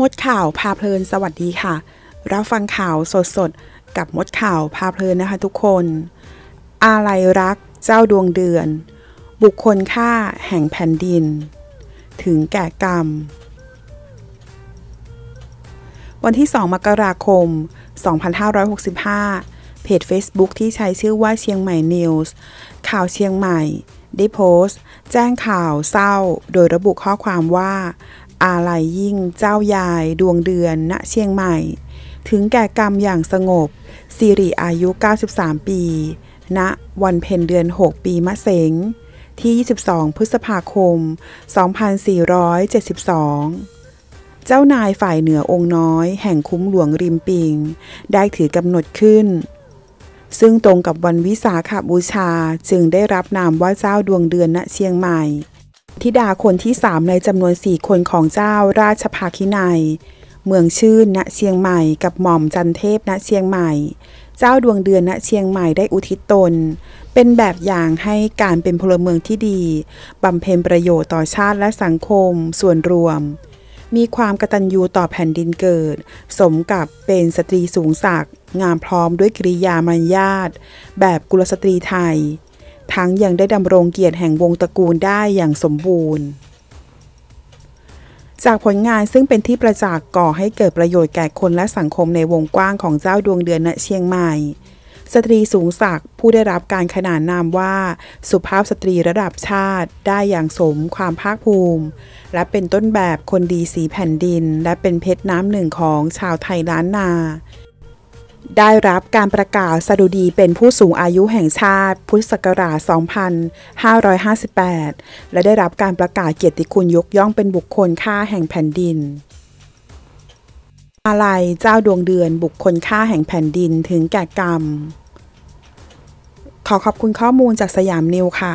มดข่าวพาเพลินสวัสดีค่ะ รับฟังข่าวสดๆ กับมดข่าวพาเพลินนะคะทุกคนอาลัยรัก เจ้าดวงเดือน บุคคลฆ่าแห่งแผ่นดิน ถึงแก่กรรม วันที่ 2 มกราคม 2565 เพจ Facebook ที่ใช้ชื่อว่าเชียงใหม่นิวส์ข่าวเชียงใหม่ ได้โพสต์แจ้งข่าวเศร้า โดยระบุข้อความว่าอาลัยยิ่งเจ้ายายดวงเดือนณเชียงใหม่ ถึงแก่กรรมอย่างสงบสิริอายุ 93 ปี ณวันเพ็ญเดือน 6 ปีมะเสงที่ 22 พฤษภาคม 2472จ้านายฝ่ายเหนือองค์น้อย แห่งคุ้มหลวงริมปิง ได้ถือกำหนดขึ้น ซึ่งตรงกับวันวิสาขบูชาจึงได้รับนามว่าเจ้าดวงเดือนณเชียงใหม่ธิดาคนที่สามในจำนวนสี่คนของเจ้าราชภาคินัย เมืองชื่นณเชียงใหม่กับหม่อมจันเทพณเชียงใหม่ เจ้าดวงเดือนณเชียงใหม่ได้อุทิศตน เป็นแบบอย่างให้การเป็นพลเมืองที่ดีบำเพ็ญประโยชน์ต่อชาติและสังคมส่วนรวม มีความกตัญญูต่อแผ่นดินเกิด สมกับเป็นสตรีสูงศักดิ์งามพร้อมด้วยกิริยามารยาทแบบกุลสตรีไทยทั้งยังได้ดำรงเกียรติแห่งวงตระกูลได้อย่างสมบูรณ์ จากผลงานซึ่งเป็นที่ประจักษ์ก่อให้เกิดประโยชน์แก่คนและสังคมในวงกว้างของเจ้าดวงเดือนณเชียงใหม่ สตรีสูงศักดิ์ผู้ได้รับการขนานนามว่า สุภาพสตรีระดับชาติได้อย่างสมความภาคภูมิ และเป็นต้นแบบคนดีสีแผ่นดิน และเป็นเพชรน้ำหนึ่งของชาวไทยล้านนาได้รับการประกาศสดุดีเป็นผู้สูงอายุแห่งชาติพุทธศักราช2558 และได้รับการประกาศเกียรติคุณยกย่องเป็นบุคคลค่าแห่งแผ่นดิน อะไรเจ้าดวงเดือนบุคคลค่าแห่งแผ่นดินถึงแก่กรรม ขอขอบคุณข้อมูลจากสยามนิวค่ะ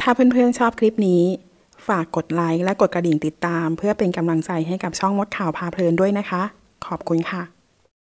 ถ้าเพื่อนๆชอบคลิปนี้ ฝากกดไลค์และกดกระดิ่งติดตาม เพื่อเป็นกำลังใจให้กับช่องมดข่าวพาเพลินด้วยนะคะ ขอบคุณค่ะ